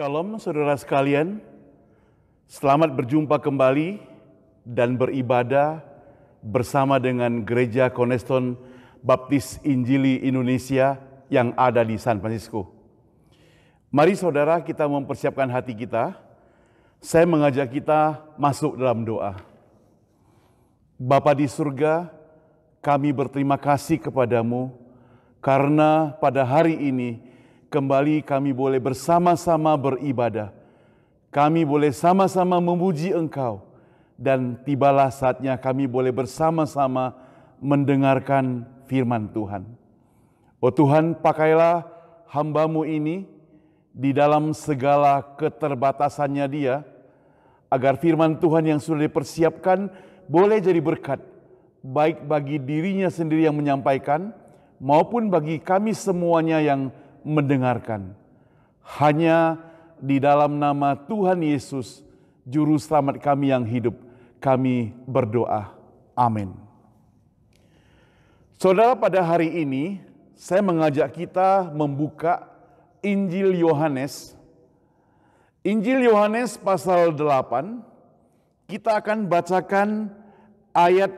Shalom, saudara sekalian. Selamat berjumpa kembali dan beribadah bersama dengan Gereja Koneston Baptis Injili Indonesia yang ada di San Francisco. Mari saudara kita mempersiapkan hati kita. Saya mengajak kita masuk dalam doa. Bapa di surga, kami berterima kasih kepadamu karena pada hari ini kembali kami boleh bersama-sama beribadah. Kami boleh sama-sama memuji Engkau dan tibalah saatnya kami boleh bersama-sama mendengarkan firman Tuhan. Oh Tuhan, pakailah hambamu ini di dalam segala keterbatasannya dia, agar firman Tuhan yang sudah dipersiapkan boleh jadi berkat, baik bagi dirinya sendiri yang menyampaikan, maupun bagi kami semuanya yang mendengarkan. Hanya di dalam nama Tuhan Yesus, Juru Selamat kami yang hidup, kami berdoa. Amin. Saudara, pada hari ini saya mengajak kita membuka Injil Yohanes. Injil Yohanes pasal 8, kita akan bacakan ayat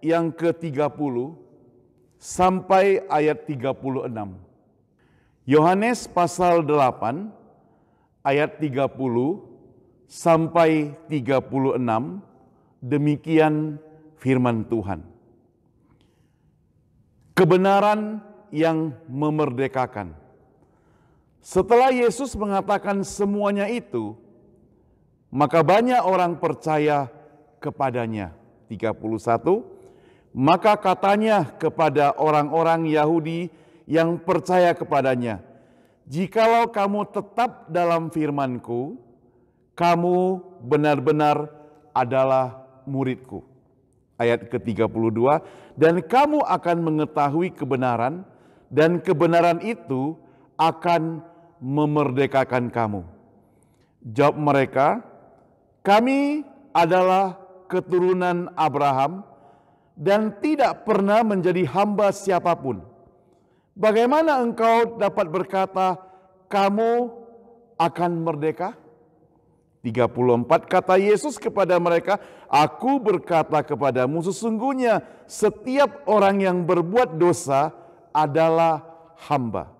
yang ke-30 sampai ayat 36. Yohanes pasal 8 ayat 30 sampai 36 demikian firman Tuhan. Kebenaran yang memerdekakan. Setelah Yesus mengatakan semuanya itu, maka banyak orang percaya kepadanya. 31 Maka katanya kepada orang-orang Yahudi yang percaya kepadanya. Jikalau kamu tetap dalam firmanku, kamu benar-benar adalah muridku. Ayat ke-32, dan kamu akan mengetahui kebenaran, dan kebenaran itu akan memerdekakan kamu. Jawab mereka, kami adalah keturunan Abraham dan tidak pernah menjadi hamba siapapun. Bagaimana engkau dapat berkata, kamu akan merdeka? 34 kata Yesus kepada mereka, "Aku berkata kepadamu, sesungguhnya setiap orang yang berbuat dosa adalah hamba,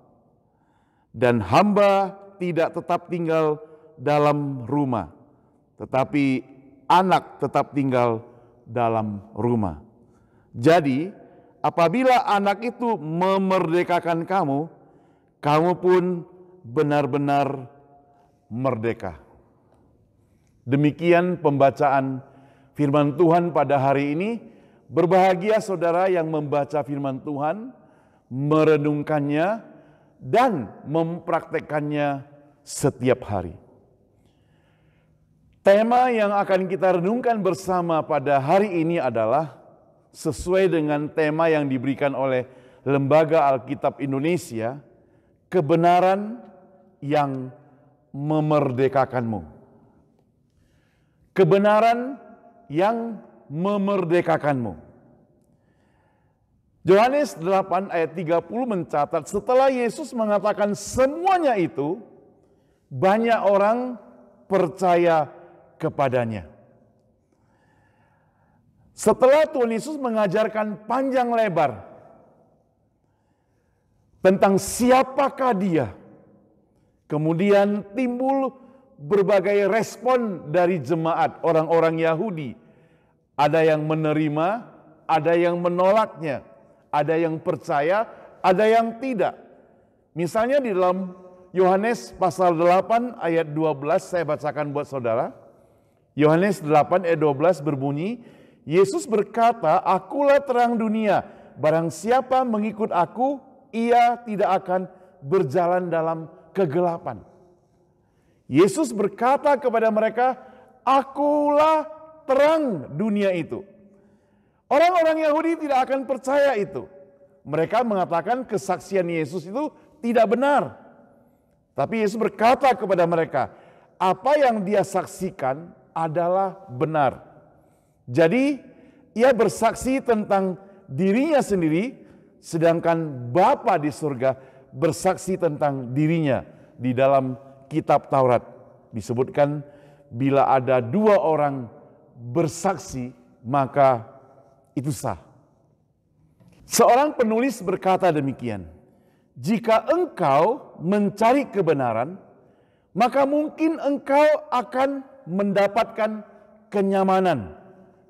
dan hamba tidak tetap tinggal dalam rumah, tetapi anak tetap tinggal dalam rumah." Jadi, Apabila anak itu memerdekakan kamu, kamu pun benar-benar merdeka. Demikian pembacaan firman Tuhan pada hari ini. Berbahagia saudara yang membaca firman Tuhan, merenungkannya, dan mempraktekkannya setiap hari. Tema yang akan kita renungkan bersama pada hari ini adalah sesuai dengan tema yang diberikan oleh Lembaga Alkitab Indonesia, kebenaran yang memerdekakanmu. Kebenaran yang memerdekakanmu. Yohanes 8 ayat 30 mencatat setelah Yesus mengatakan semuanya itu banyak orang percaya kepadanya. Setelah Tuhan Yesus mengajarkan panjang lebar tentang siapakah dia, kemudian timbul berbagai respon dari jemaat orang-orang Yahudi. Ada yang menerima, ada yang menolaknya, ada yang percaya, ada yang tidak. Misalnya di dalam Yohanes pasal 8 ayat 12 saya bacakan buat saudara. Yohanes 8 ayat 12 berbunyi, Yesus berkata, "Akulah terang dunia. Barang siapa mengikut aku, ia tidak akan berjalan dalam kegelapan." Yesus berkata kepada mereka, "Akulah terang dunia itu." Orang-orang Yahudi tidak akan percaya itu. Mereka mengatakan kesaksian Yesus itu tidak benar. Tapi Yesus berkata kepada mereka, "Apa yang dia saksikan adalah benar." Jadi ia bersaksi tentang dirinya sendiri sedangkan Bapa di surga bersaksi tentang dirinya di dalam kitab Taurat. Disebutkan bila ada dua orang bersaksi maka itu sah. Seorang penulis berkata demikian, "Jika engkau mencari kebenaran, maka mungkin engkau akan mendapatkan kenyamanan."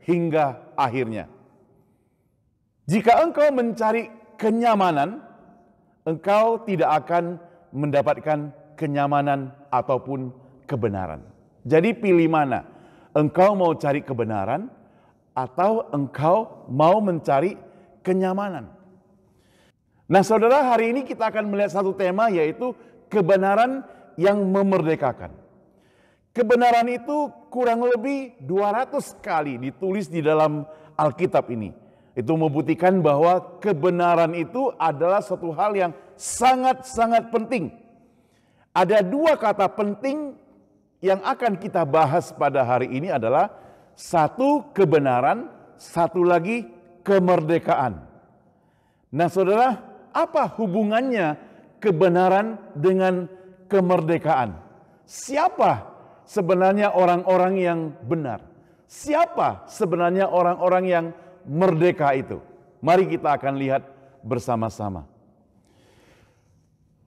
hingga akhirnya. Jika engkau mencari kenyamanan, engkau tidak akan mendapatkan kenyamanan ataupun kebenaran. Jadi pilih mana? Engkau mau cari kebenaran atau engkau mau mencari kenyamanan? Nah, Saudara, hari ini kita akan melihat satu tema yaitu kebenaran yang memerdekakan. Kebenaran itu kurang lebih 200 kali ditulis di dalam Alkitab ini. Itu membuktikan bahwa kebenaran itu adalah satu hal yang sangat-sangat penting. Ada dua kata penting yang akan kita bahas pada hari ini adalah satu kebenaran, satu lagi kemerdekaan. Nah, Saudara, apa hubungannya kebenaran dengan kemerdekaan? Siapa sebenarnya orang-orang yang benar? Siapa sebenarnya orang-orang yang merdeka itu? Mari kita akan lihat bersama-sama.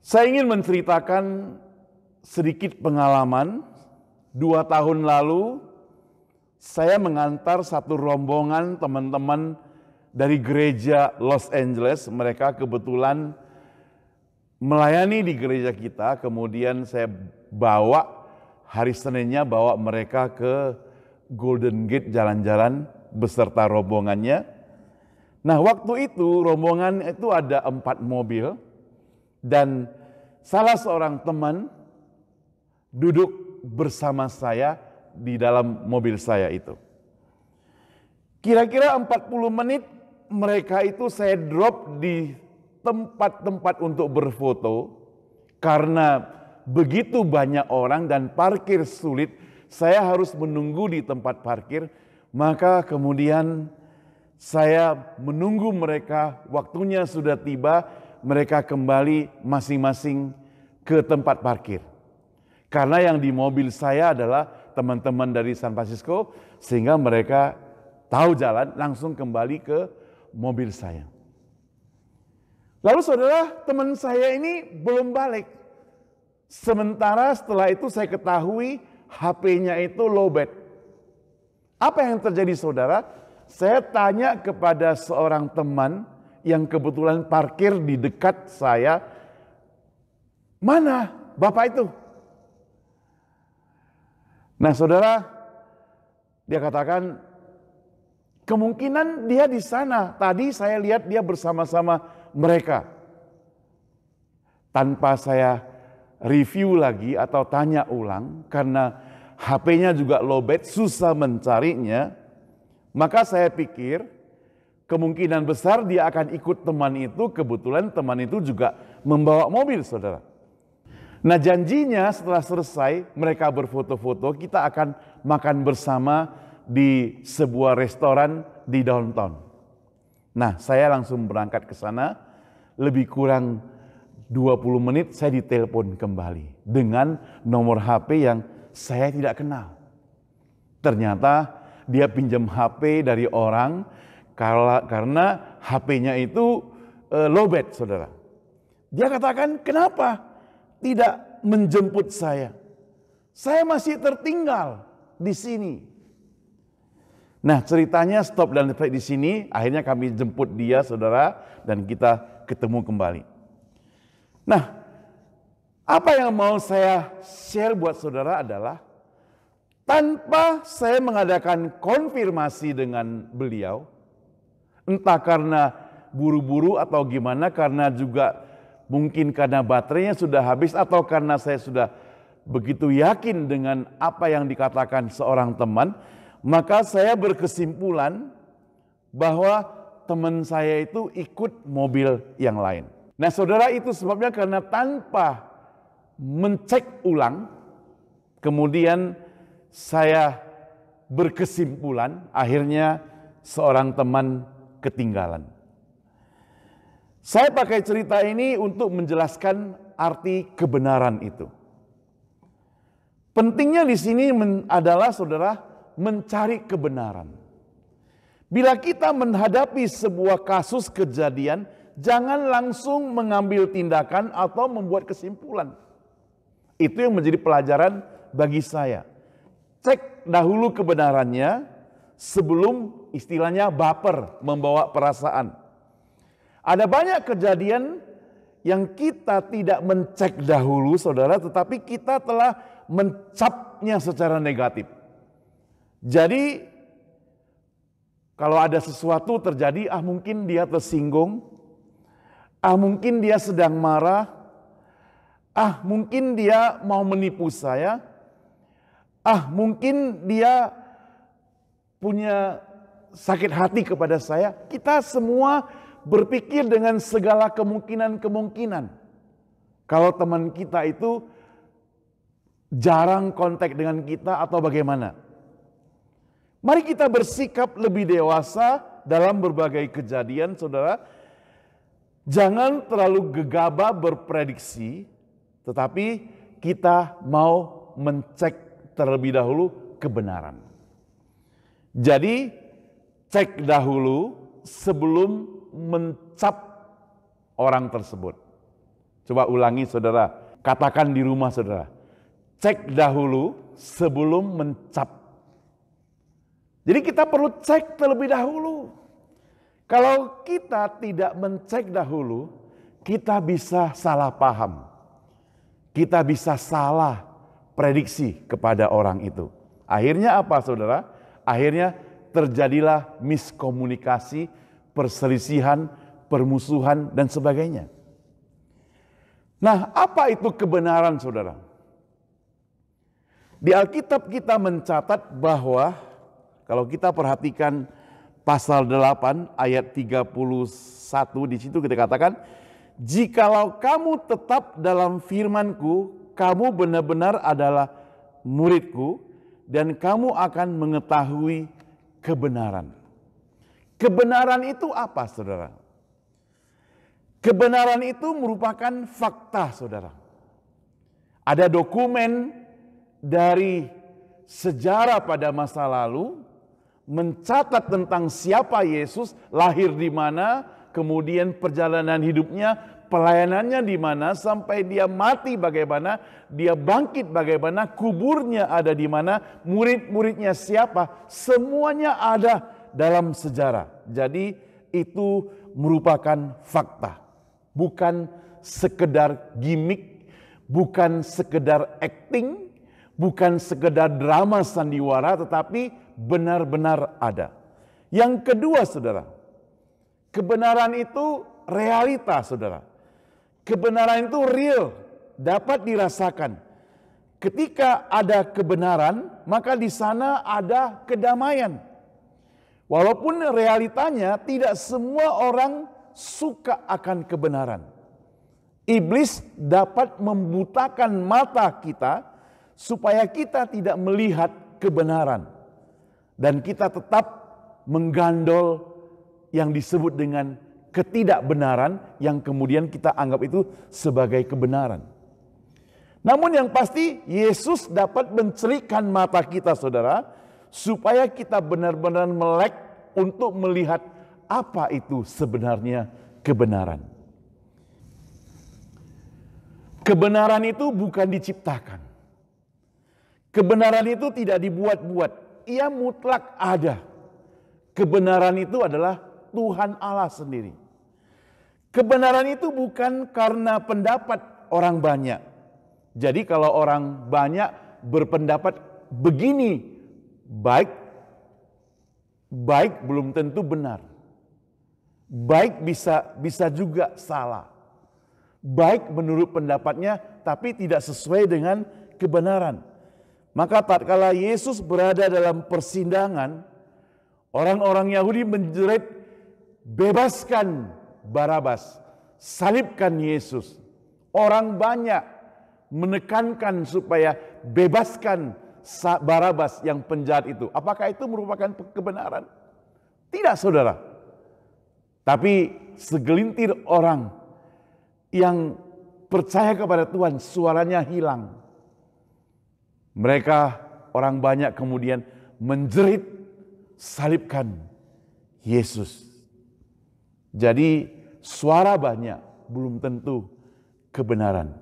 Saya ingin menceritakan sedikit pengalaman. Dua tahun lalu, saya mengantar satu rombongan teman-teman dari gereja Los Angeles. Mereka kebetulan melayani di gereja kita, kemudian saya bawa Hari Seninnya bawa mereka ke Golden Gate jalan-jalan beserta rombongannya. Nah waktu itu rombongan itu ada empat mobil dan salah seorang teman duduk bersama saya di dalam mobil saya itu. Kira-kira 40 menit mereka itu saya drop di tempat-tempat untuk berfoto karena begitu banyak orang dan parkir sulit, saya harus menunggu di tempat parkir, maka kemudian saya menunggu mereka, waktunya sudah tiba, mereka kembali masing-masing ke tempat parkir. Karena yang di mobil saya adalah teman-teman dari San Francisco, sehingga mereka tahu jalan langsung kembali ke mobil saya. Lalu saudara, teman saya ini belum balik. Sementara setelah itu saya ketahui HP-nya itu lowbat. Apa yang terjadi saudara? Saya tanya kepada seorang teman yang kebetulan parkir di dekat saya. Mana bapak itu? Nah saudara, dia katakan kemungkinan dia di sana. Tadi saya lihat dia bersama-sama mereka. Tanpa saya review lagi atau tanya ulang karena HP-nya juga lobet susah mencarinya, maka saya pikir kemungkinan besar dia akan ikut teman itu, kebetulan teman itu juga membawa mobil, saudara. Nah janjinya setelah selesai mereka berfoto-foto, kita akan makan bersama di sebuah restoran di downtown. Nah saya langsung berangkat ke sana, lebih kurang 20 menit saya ditelepon kembali dengan nomor HP yang saya tidak kenal. Ternyata dia pinjam HP dari orang karena HP-nya itu eh, lowbat, saudara. Dia katakan, kenapa tidak menjemput saya? Saya masih tertinggal di sini. Nah ceritanya stop dan di sini, akhirnya kami jemput dia saudara dan kita ketemu kembali. Nah, apa yang mau saya share buat saudara adalah tanpa saya mengadakan konfirmasi dengan beliau, entah karena buru-buru atau gimana, karena juga mungkin karena baterainya sudah habis atau karena saya sudah begitu yakin dengan apa yang dikatakan seorang teman, maka saya berkesimpulan bahwa teman saya itu ikut mobil yang lain. Nah saudara itu sebabnya karena tanpa mencek ulang, kemudian saya berkesimpulan, akhirnya seorang teman ketinggalan. Saya pakai cerita ini untuk menjelaskan arti kebenaran itu. Pentingnya di sini adalah saudara mencari kebenaran. Bila kita menghadapi sebuah kasus kejadian, jangan langsung mengambil tindakan atau membuat kesimpulan. Itu yang menjadi pelajaran bagi saya. Cek dahulu kebenarannya sebelum istilahnya baper membawa perasaan. Ada banyak kejadian yang kita tidak mencek dahulu saudara tetapi kita telah mencapnya secara negatif. Jadi kalau ada sesuatu terjadi ah mungkin dia tersinggung, Ah mungkin dia sedang marah. Ah mungkin dia mau menipu saya. Ah mungkin dia punya sakit hati kepada saya. Kita semua berpikir dengan segala kemungkinan-kemungkinan. Kalau teman kita itu jarang kontak dengan kita atau bagaimana. Mari kita bersikap lebih dewasa dalam berbagai kejadian saudara Jangan terlalu gegabah berprediksi, tetapi kita mau mencek terlebih dahulu kebenaran. Jadi, cek dahulu sebelum mencap orang tersebut. Coba ulangi saudara, katakan di rumah saudara. Cek dahulu sebelum mencap. Jadi kita perlu cek terlebih dahulu. Kalau kita tidak mencek dahulu, kita bisa salah paham. Kita bisa salah prediksi kepada orang itu. Akhirnya apa saudara? Akhirnya terjadilah miskomunikasi, perselisihan, permusuhan, dan sebagainya. Nah, apa itu kebenaran saudara? Di Alkitab kita mencatat bahwa kalau kita perhatikan pasal 8 ayat 31 di situ kita katakan jikalau kamu tetap dalam firmanku kamu benar-benar adalah muridku dan kamu akan mengetahui kebenaran. Kebenaran itu apa saudara? Kebenaran itu merupakan fakta saudara. Ada dokumen dari sejarah pada masa lalu mencatat tentang siapa Yesus, lahir di mana, kemudian perjalanan hidupnya, pelayanannya di mana, sampai dia mati bagaimana, dia bangkit bagaimana, kuburnya ada di mana, murid-muridnya siapa, semuanya ada dalam sejarah. Jadi itu merupakan fakta, bukan sekedar gimmick, bukan sekedar acting, bukan sekedar drama sandiwara, tetapi benar-benar ada. Yang kedua, saudara, kebenaran itu realita, saudara. Kebenaran itu real, dapat dirasakan. Ketika ada kebenaran, maka di sana ada kedamaian. Walaupun realitanya tidak semua orang suka akan kebenaran. Iblis dapat membutakan mata kita supaya kita tidak melihat kebenaran. Dan kita tetap menggandol yang disebut dengan ketidakbenaran yang kemudian kita anggap itu sebagai kebenaran. Namun yang pasti Yesus dapat mencerikan mata kita saudara supaya kita benar-benar melek untuk melihat apa itu sebenarnya kebenaran. Kebenaran itu bukan diciptakan. Kebenaran itu tidak dibuat-buat ia mutlak ada. Kebenaran itu adalah Tuhan Allah sendiri. Kebenaran itu bukan karena pendapat orang banyak. Jadi kalau orang banyak berpendapat begini baik baik belum tentu benar. Baik bisa bisa juga salah. Baik menurut pendapatnya tapi tidak sesuai dengan kebenaran. Maka tatkala Yesus berada dalam persidangan, orang-orang Yahudi menjerit, bebaskan Barabas, salibkan Yesus. Orang banyak menekankan supaya bebaskan Barabas yang penjahat itu. Apakah itu merupakan kebenaran? Tidak saudara. Tapi segelintir orang yang percaya kepada Tuhan suaranya hilang mereka orang banyak kemudian menjerit, salibkan Yesus. Jadi suara banyak belum tentu kebenaran.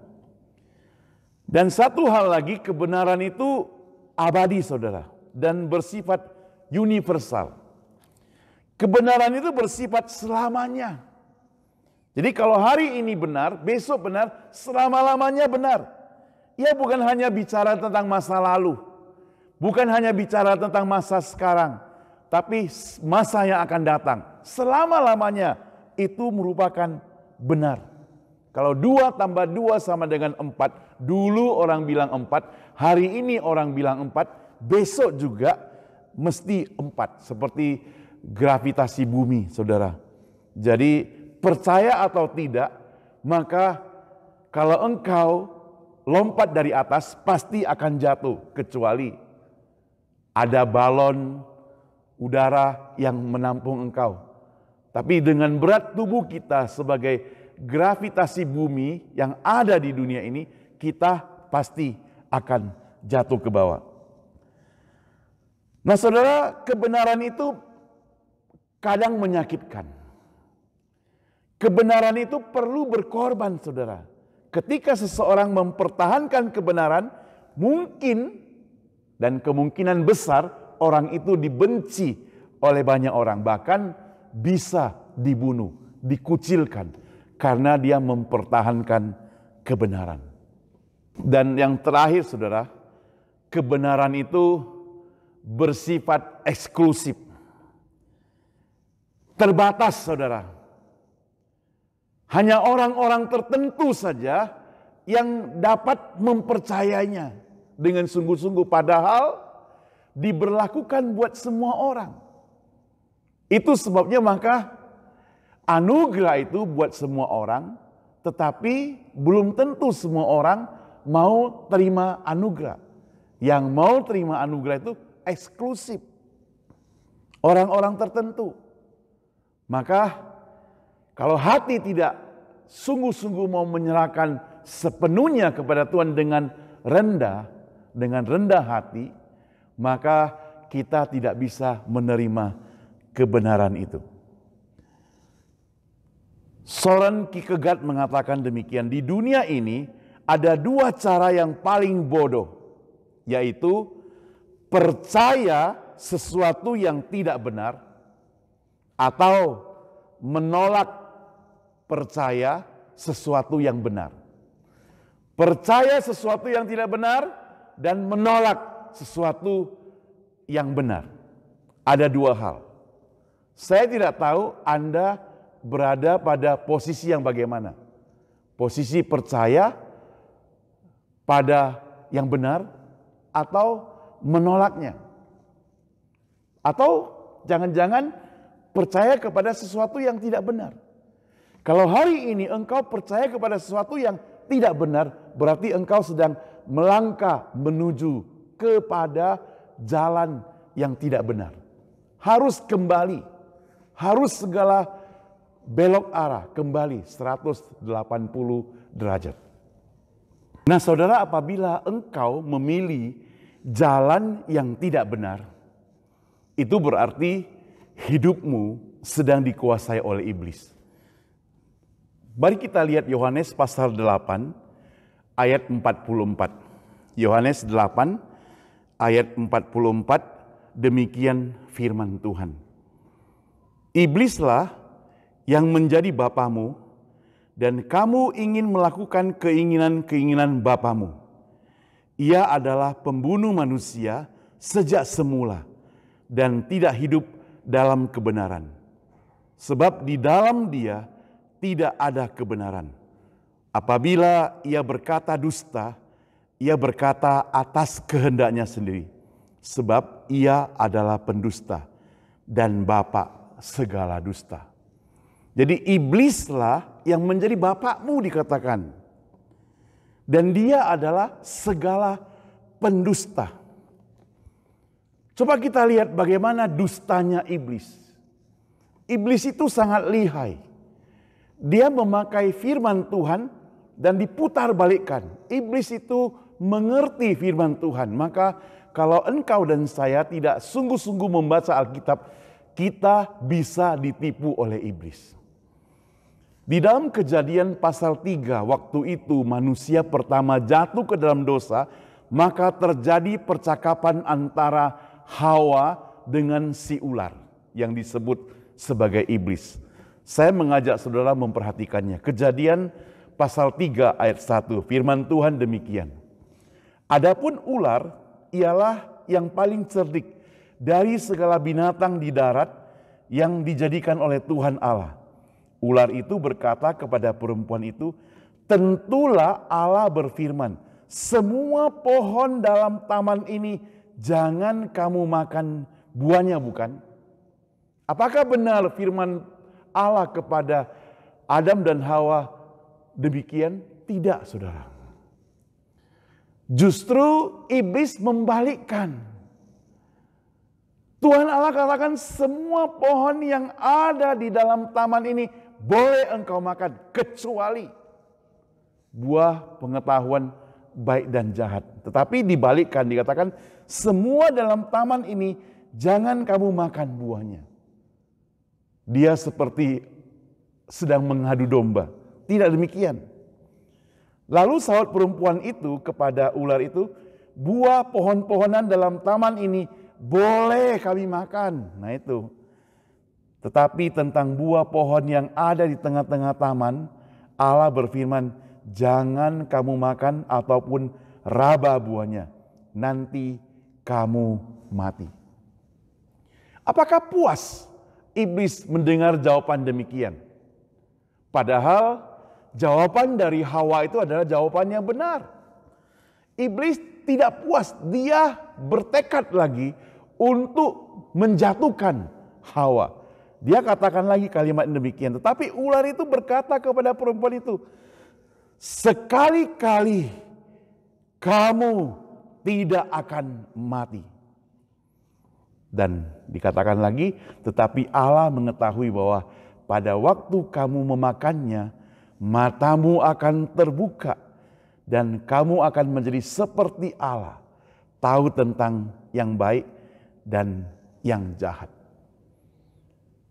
Dan satu hal lagi kebenaran itu abadi saudara dan bersifat universal. Kebenaran itu bersifat selamanya. Jadi kalau hari ini benar, besok benar, selama-lamanya benar. Ia ya, bukan hanya bicara tentang masa lalu, bukan hanya bicara tentang masa sekarang, tapi masa yang akan datang. Selama-lamanya itu merupakan benar. Kalau dua tambah dua sama dengan empat, dulu orang bilang empat, hari ini orang bilang empat, besok juga mesti empat. Seperti gravitasi bumi, saudara. Jadi percaya atau tidak, maka kalau engkau lompat dari atas pasti akan jatuh kecuali ada balon udara yang menampung engkau. Tapi dengan berat tubuh kita sebagai gravitasi bumi yang ada di dunia ini, kita pasti akan jatuh ke bawah. Nah, saudara, kebenaran itu kadang menyakitkan. Kebenaran itu perlu berkorban, saudara ketika seseorang mempertahankan kebenaran, mungkin dan kemungkinan besar orang itu dibenci oleh banyak orang, bahkan bisa dibunuh, dikucilkan karena dia mempertahankan kebenaran. Dan yang terakhir, saudara, kebenaran itu bersifat eksklusif, terbatas, saudara hanya orang-orang tertentu saja yang dapat mempercayainya dengan sungguh-sungguh padahal diberlakukan buat semua orang. Itu sebabnya maka anugerah itu buat semua orang tetapi belum tentu semua orang mau terima anugerah. Yang mau terima anugerah itu eksklusif. Orang-orang tertentu. Maka kalau hati tidak sungguh-sungguh mau menyerahkan sepenuhnya kepada Tuhan dengan rendah, dengan rendah hati, maka kita tidak bisa menerima kebenaran itu. Soren Kierkegaard mengatakan demikian, di dunia ini ada dua cara yang paling bodoh, yaitu percaya sesuatu yang tidak benar atau menolak percaya sesuatu yang benar. Percaya sesuatu yang tidak benar dan menolak sesuatu yang benar. Ada dua hal. Saya tidak tahu Anda berada pada posisi yang bagaimana. Posisi percaya pada yang benar atau menolaknya. Atau jangan-jangan percaya kepada sesuatu yang tidak benar. Kalau hari ini engkau percaya kepada sesuatu yang tidak benar, berarti engkau sedang melangkah menuju kepada jalan yang tidak benar. Harus kembali, harus segala belok arah kembali 180 derajat. Nah, saudara, apabila engkau memilih jalan yang tidak benar, itu berarti hidupmu sedang dikuasai oleh iblis. Mari kita lihat Yohanes pasal 8 ayat 44. Yohanes 8 ayat 44 demikian firman Tuhan. Iblislah yang menjadi bapamu dan kamu ingin melakukan keinginan-keinginan bapamu. Ia adalah pembunuh manusia sejak semula dan tidak hidup dalam kebenaran. Sebab di dalam dia tidak ada kebenaran. Apabila ia berkata dusta, ia berkata atas kehendaknya sendiri, sebab ia adalah pendusta dan bapak segala dusta. Jadi iblislah yang menjadi bapakmu dikatakan. Dan dia adalah segala pendusta. Coba kita lihat bagaimana dustanya iblis. Iblis itu sangat lihai dia memakai firman Tuhan dan diputar balikkan. Iblis itu mengerti firman Tuhan. Maka kalau engkau dan saya tidak sungguh-sungguh membaca Alkitab, kita bisa ditipu oleh iblis. Di dalam kejadian pasal 3, waktu itu manusia pertama jatuh ke dalam dosa, maka terjadi percakapan antara Hawa dengan si ular yang disebut sebagai iblis. Saya mengajak saudara memperhatikannya. Kejadian pasal 3 ayat 1, firman Tuhan demikian. Adapun ular ialah yang paling cerdik dari segala binatang di darat yang dijadikan oleh Tuhan Allah. Ular itu berkata kepada perempuan itu, "Tentulah Allah berfirman, semua pohon dalam taman ini jangan kamu makan buahnya, bukan?" Apakah benar firman Allah kepada Adam dan Hawa demikian? Tidak, saudara. Justru iblis membalikkan. Tuhan Allah katakan semua pohon yang ada di dalam taman ini boleh engkau makan kecuali buah pengetahuan baik dan jahat. Tetapi dibalikkan dikatakan semua dalam taman ini jangan kamu makan buahnya dia seperti sedang mengadu domba. Tidak demikian. Lalu sahut perempuan itu kepada ular itu, buah pohon-pohonan dalam taman ini boleh kami makan. Nah itu. Tetapi tentang buah pohon yang ada di tengah-tengah taman, Allah berfirman, jangan kamu makan ataupun raba buahnya. Nanti kamu mati. Apakah puas Iblis mendengar jawaban demikian. Padahal jawaban dari Hawa itu adalah jawaban yang benar. Iblis tidak puas, dia bertekad lagi untuk menjatuhkan Hawa. Dia katakan lagi kalimat demikian, tetapi ular itu berkata kepada perempuan itu, "Sekali-kali kamu tidak akan mati." Dan dikatakan lagi, tetapi Allah mengetahui bahwa pada waktu kamu memakannya, matamu akan terbuka dan kamu akan menjadi seperti Allah, tahu tentang yang baik dan yang jahat.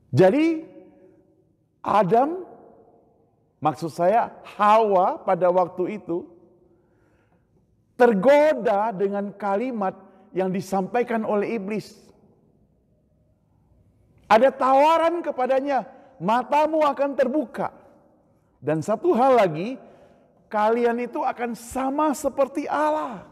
Jadi Adam maksud saya Hawa pada waktu itu tergoda dengan kalimat yang disampaikan oleh iblis ada tawaran kepadanya, matamu akan terbuka. Dan satu hal lagi, kalian itu akan sama seperti Allah.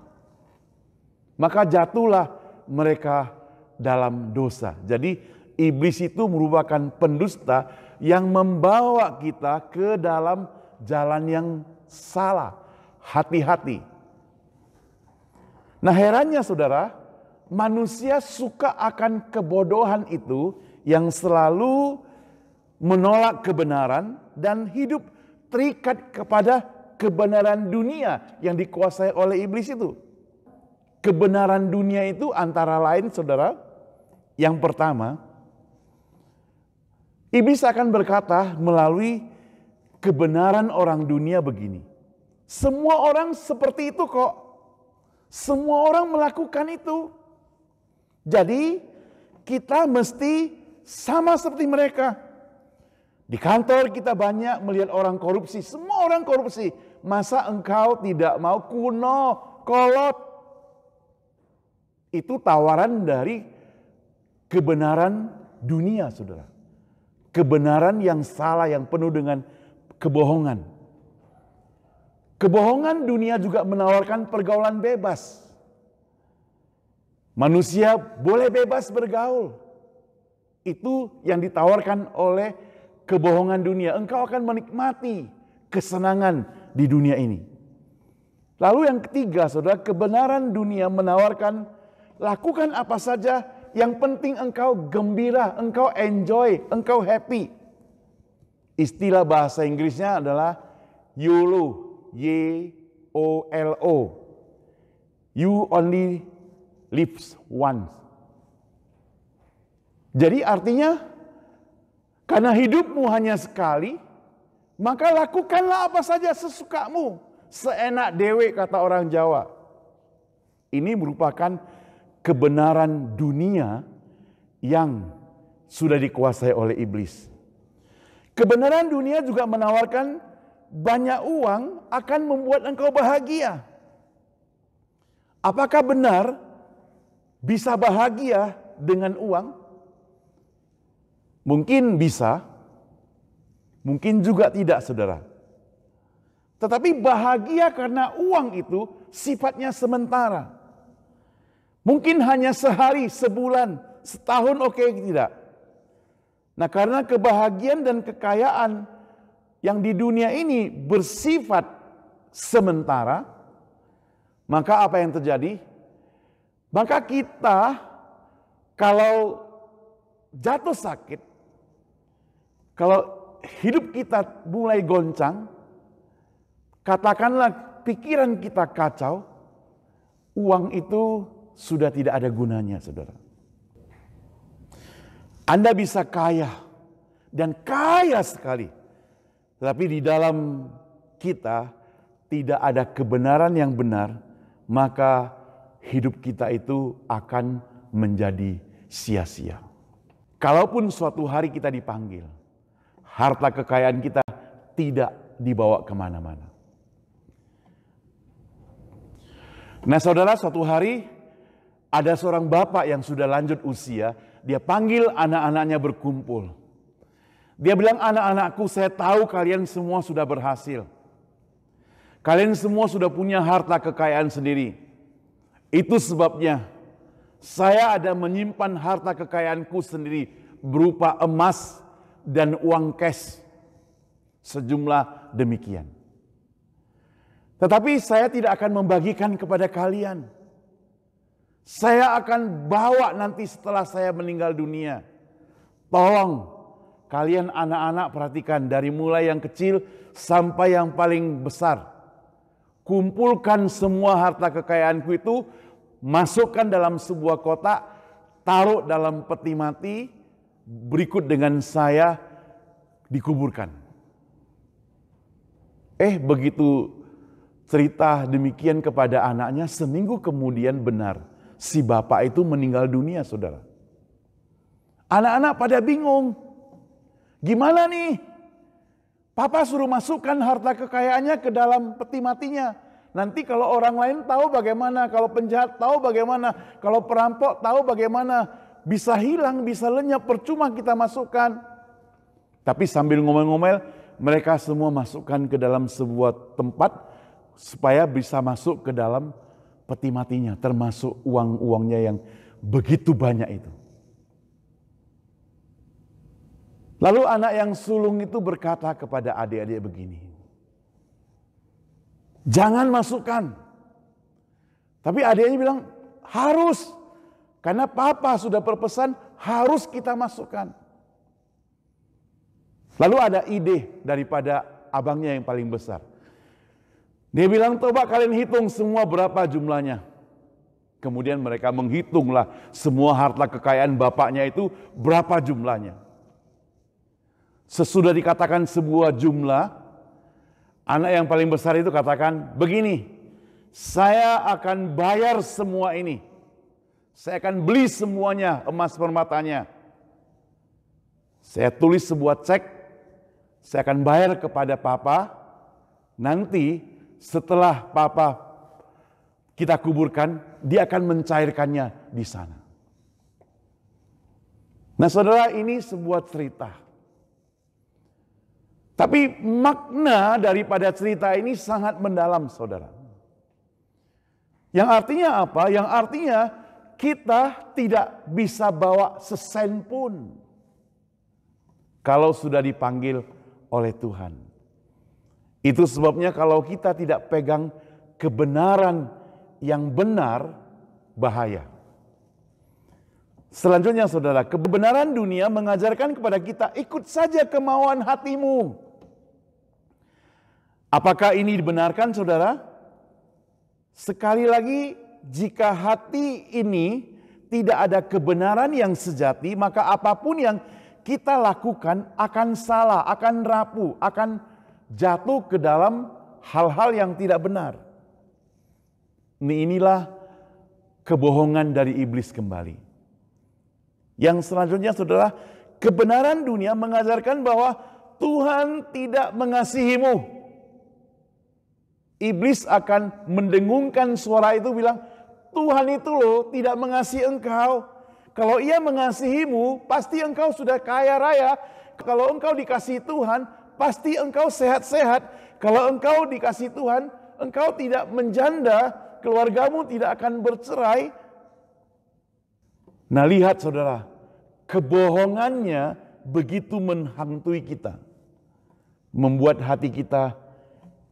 Maka jatuhlah mereka dalam dosa. Jadi iblis itu merupakan pendusta yang membawa kita ke dalam jalan yang salah. Hati-hati. Nah herannya saudara, manusia suka akan kebodohan itu yang selalu menolak kebenaran dan hidup terikat kepada kebenaran dunia yang dikuasai oleh iblis itu. Kebenaran dunia itu antara lain saudara, yang pertama, iblis akan berkata melalui kebenaran orang dunia begini. Semua orang seperti itu kok. Semua orang melakukan itu. Jadi kita mesti sama seperti mereka. Di kantor kita banyak melihat orang korupsi, semua orang korupsi. Masa engkau tidak mau kuno, kolot? Itu tawaran dari kebenaran dunia, saudara. Kebenaran yang salah, yang penuh dengan kebohongan. Kebohongan dunia juga menawarkan pergaulan bebas. Manusia boleh bebas bergaul itu yang ditawarkan oleh kebohongan dunia. Engkau akan menikmati kesenangan di dunia ini. Lalu yang ketiga, saudara, kebenaran dunia menawarkan lakukan apa saja yang penting engkau gembira, engkau enjoy, engkau happy. Istilah bahasa Inggrisnya adalah YOLO, Y O L O. You only live once. Jadi artinya karena hidupmu hanya sekali, maka lakukanlah apa saja sesukamu, seenak dewe kata orang Jawa. Ini merupakan kebenaran dunia yang sudah dikuasai oleh iblis. Kebenaran dunia juga menawarkan banyak uang akan membuat engkau bahagia. Apakah benar bisa bahagia dengan uang? Mungkin bisa, mungkin juga tidak, saudara. Tetapi bahagia karena uang itu sifatnya sementara. Mungkin hanya sehari, sebulan, setahun, oke okay, tidak. Nah, karena kebahagiaan dan kekayaan yang di dunia ini bersifat sementara, maka apa yang terjadi? Maka kita kalau jatuh sakit kalau hidup kita mulai goncang, katakanlah pikiran kita kacau, uang itu sudah tidak ada gunanya, saudara. Anda bisa kaya dan kaya sekali, tapi di dalam kita tidak ada kebenaran yang benar, maka hidup kita itu akan menjadi sia-sia. Kalaupun suatu hari kita dipanggil, harta kekayaan kita tidak dibawa kemana-mana. Nah saudara suatu hari ada seorang bapak yang sudah lanjut usia, dia panggil anak-anaknya berkumpul. Dia bilang, anak-anakku saya tahu kalian semua sudah berhasil. Kalian semua sudah punya harta kekayaan sendiri. Itu sebabnya saya ada menyimpan harta kekayaanku sendiri berupa emas, dan uang cash sejumlah demikian. Tetapi saya tidak akan membagikan kepada kalian. Saya akan bawa nanti setelah saya meninggal dunia. Tolong kalian anak-anak perhatikan dari mulai yang kecil sampai yang paling besar. Kumpulkan semua harta kekayaanku itu, masukkan dalam sebuah kotak, taruh dalam peti mati, berikut dengan saya dikuburkan. Eh, begitu cerita demikian kepada anaknya, seminggu kemudian benar si bapak itu meninggal dunia, saudara. Anak-anak pada bingung, gimana nih? Papa suruh masukkan harta kekayaannya ke dalam peti matinya. Nanti kalau orang lain tahu bagaimana, kalau penjahat tahu bagaimana, kalau perampok tahu bagaimana, bisa hilang, bisa lenyap, percuma kita masukkan. Tapi sambil ngomel-ngomel, mereka semua masukkan ke dalam sebuah tempat supaya bisa masuk ke dalam peti matinya, termasuk uang-uangnya yang begitu banyak itu. Lalu anak yang sulung itu berkata kepada adik-adik begini, jangan masukkan. Tapi adiknya bilang, harus. Karena papa sudah berpesan harus kita masukkan. Lalu ada ide daripada abangnya yang paling besar. Dia bilang, coba kalian hitung semua berapa jumlahnya. Kemudian mereka menghitunglah semua harta kekayaan bapaknya itu berapa jumlahnya. Sesudah dikatakan sebuah jumlah, anak yang paling besar itu katakan begini, saya akan bayar semua ini. Saya akan beli semuanya emas permatanya. Saya tulis sebuah cek, saya akan bayar kepada papa. Nanti setelah papa kita kuburkan, dia akan mencairkannya di sana. Nah, saudara, ini sebuah cerita. Tapi makna daripada cerita ini sangat mendalam, saudara. Yang artinya apa? Yang artinya kita tidak bisa bawa sesen pun. Kalau sudah dipanggil oleh Tuhan. Itu sebabnya kalau kita tidak pegang kebenaran yang benar, bahaya. Selanjutnya saudara, kebenaran dunia mengajarkan kepada kita ikut saja kemauan hatimu. Apakah ini dibenarkan saudara? Sekali lagi jika hati ini tidak ada kebenaran yang sejati, maka apapun yang kita lakukan akan salah, akan rapuh, akan jatuh ke dalam hal-hal yang tidak benar. Ini inilah kebohongan dari iblis kembali. Yang selanjutnya saudara, kebenaran dunia mengajarkan bahwa Tuhan tidak mengasihimu. Iblis akan mendengungkan suara itu bilang, Tuhan itu loh tidak mengasihi engkau. Kalau ia mengasihimu, pasti engkau sudah kaya raya. Kalau engkau dikasih Tuhan, pasti engkau sehat-sehat. Kalau engkau dikasih Tuhan, engkau tidak menjanda, keluargamu tidak akan bercerai. Nah lihat saudara, kebohongannya begitu menghantui kita. Membuat hati kita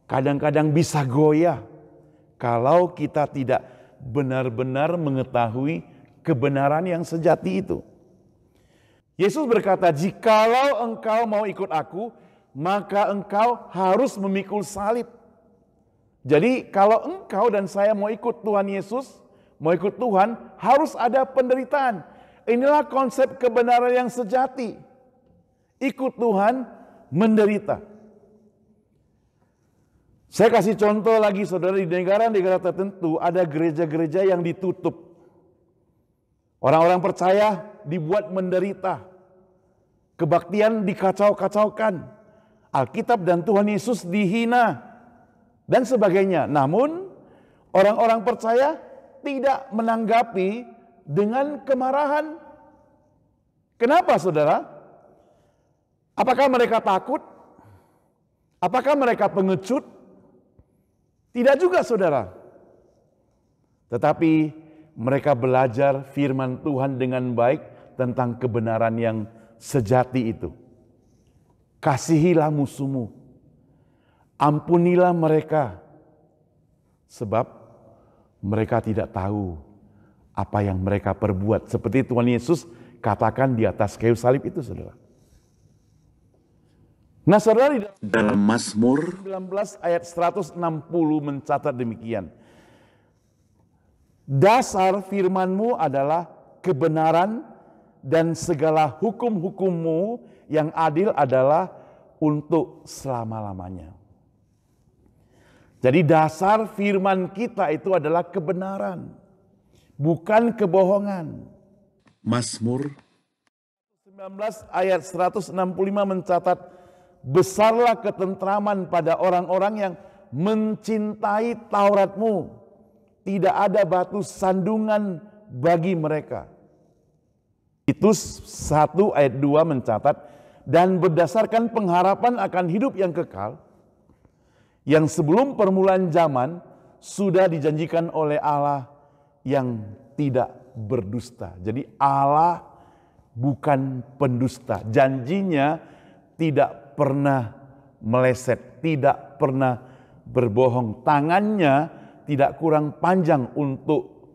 kadang-kadang bisa goyah kalau kita tidak benar-benar mengetahui kebenaran yang sejati itu. Yesus berkata, "Jikalau engkau mau ikut Aku, maka engkau harus memikul salib." Jadi, kalau engkau dan saya mau ikut Tuhan Yesus, mau ikut Tuhan, harus ada penderitaan. Inilah konsep kebenaran yang sejati. Ikut Tuhan, menderita. Saya kasih contoh lagi saudara di negara-negara tertentu ada gereja-gereja yang ditutup. Orang-orang percaya dibuat menderita. Kebaktian dikacau-kacaukan. Alkitab dan Tuhan Yesus dihina dan sebagainya. Namun orang-orang percaya tidak menanggapi dengan kemarahan. Kenapa saudara? Apakah mereka takut? Apakah mereka pengecut? Tidak juga saudara. Tetapi mereka belajar firman Tuhan dengan baik tentang kebenaran yang sejati itu. Kasihilah musuhmu. Ampunilah mereka. Sebab mereka tidak tahu apa yang mereka perbuat. Seperti Tuhan Yesus katakan di atas kayu salib itu saudara. Nah saudari dalam Mazmur 19 ayat 160 mencatat demikian. Dasar firmanmu adalah kebenaran dan segala hukum-hukummu yang adil adalah untuk selama-lamanya. Jadi dasar firman kita itu adalah kebenaran, bukan kebohongan. Mazmur 19 ayat 165 mencatat Besarlah ketentraman pada orang-orang yang mencintai Tauratmu. Tidak ada batu sandungan bagi mereka. Itu satu ayat dua mencatat, dan berdasarkan pengharapan akan hidup yang kekal, yang sebelum permulaan zaman sudah dijanjikan oleh Allah yang tidak berdusta. Jadi Allah bukan pendusta. Janjinya tidak pernah meleset, tidak pernah berbohong. Tangannya tidak kurang panjang untuk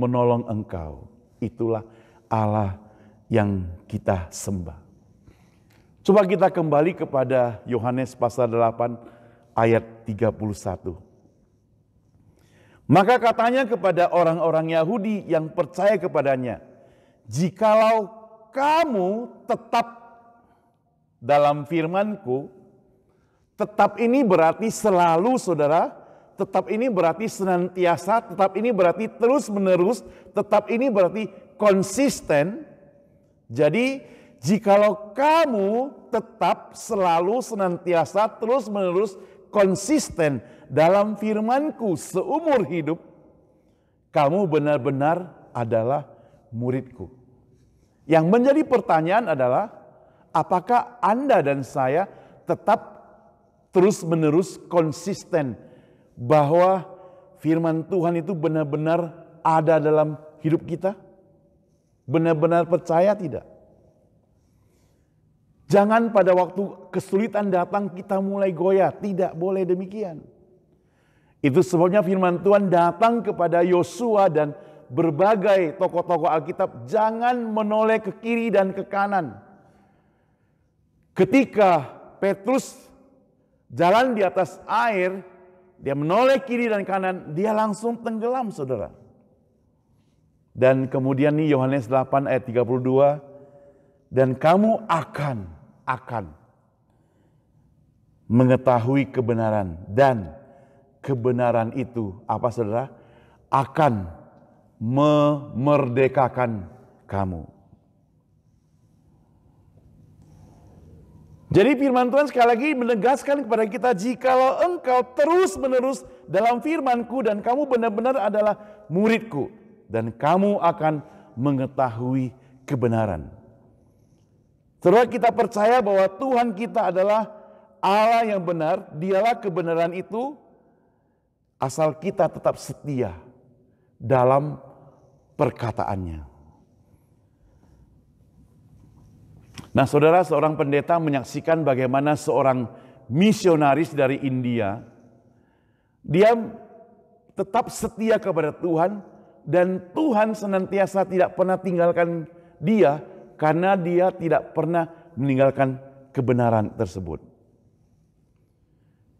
menolong engkau. Itulah Allah yang kita sembah. Coba kita kembali kepada Yohanes pasal 8 ayat 31. Maka katanya kepada orang-orang Yahudi yang percaya kepadanya, "Jikalau kamu tetap dalam firmanku, tetap ini berarti selalu saudara, tetap ini berarti senantiasa, tetap ini berarti terus menerus, tetap ini berarti konsisten. Jadi jikalau kamu tetap selalu senantiasa terus menerus konsisten dalam firmanku seumur hidup, kamu benar-benar adalah muridku. Yang menjadi pertanyaan adalah, Apakah Anda dan saya tetap terus-menerus konsisten bahwa firman Tuhan itu benar-benar ada dalam hidup kita? Benar-benar percaya tidak? Jangan pada waktu kesulitan datang kita mulai goyah, tidak boleh demikian. Itu sebabnya firman Tuhan datang kepada Yosua dan berbagai tokoh-tokoh Alkitab, jangan menoleh ke kiri dan ke kanan. Ketika Petrus jalan di atas air, dia menoleh kiri dan kanan, dia langsung tenggelam, saudara. Dan kemudian nih Yohanes 8 ayat 32, dan kamu akan, akan mengetahui kebenaran. Dan kebenaran itu, apa saudara? Akan memerdekakan kamu. Jadi firman Tuhan sekali lagi menegaskan kepada kita jikalau engkau terus-menerus dalam firmanku dan kamu benar-benar adalah muridku dan kamu akan mengetahui kebenaran. Setelah kita percaya bahwa Tuhan kita adalah Allah yang benar, dialah kebenaran itu asal kita tetap setia dalam perkataannya. Nah, saudara, seorang pendeta menyaksikan bagaimana seorang misionaris dari India, dia tetap setia kepada Tuhan, dan Tuhan senantiasa tidak pernah tinggalkan dia karena dia tidak pernah meninggalkan kebenaran tersebut.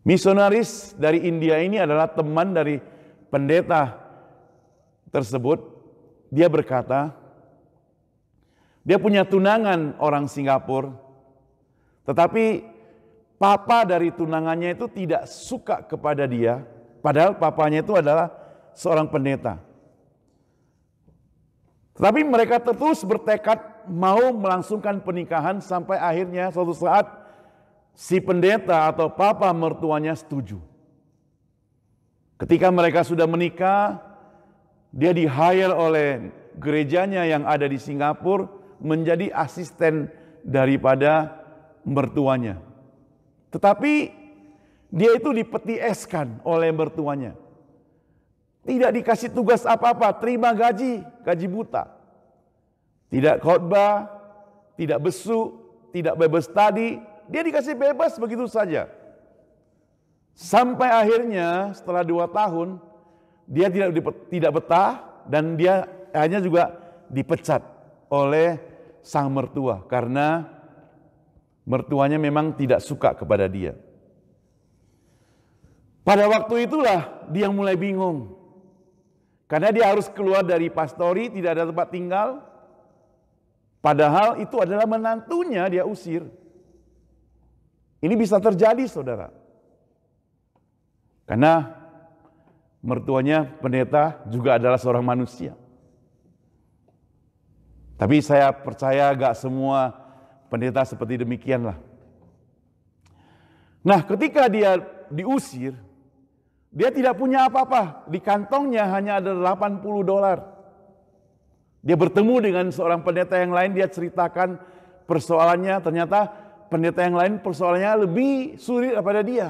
Misionaris dari India ini adalah teman dari pendeta tersebut. Dia berkata, dia punya tunangan orang Singapura. Tetapi papa dari tunangannya itu tidak suka kepada dia. Padahal papanya itu adalah seorang pendeta. Tetapi mereka terus bertekad mau melangsungkan pernikahan sampai akhirnya suatu saat si pendeta atau papa mertuanya setuju. Ketika mereka sudah menikah, dia di hire oleh gerejanya yang ada di Singapura menjadi asisten daripada mertuanya. Tetapi dia itu dipetieskan oleh mertuanya. Tidak dikasih tugas apa-apa, terima gaji, gaji buta. Tidak khotbah, tidak besuk, tidak bebas tadi, dia dikasih bebas begitu saja. Sampai akhirnya setelah dua tahun, dia tidak, tidak betah dan dia hanya juga dipecat oleh sang mertua karena mertuanya memang tidak suka kepada dia. Pada waktu itulah dia mulai bingung. Karena dia harus keluar dari pastori, tidak ada tempat tinggal. Padahal itu adalah menantunya dia usir. Ini bisa terjadi saudara. Karena mertuanya pendeta juga adalah seorang manusia. Tapi saya percaya gak semua pendeta seperti demikian lah. Nah ketika dia diusir, dia tidak punya apa-apa. Di kantongnya hanya ada 80 dolar. Dia bertemu dengan seorang pendeta yang lain, dia ceritakan persoalannya. Ternyata pendeta yang lain persoalannya lebih sulit daripada dia.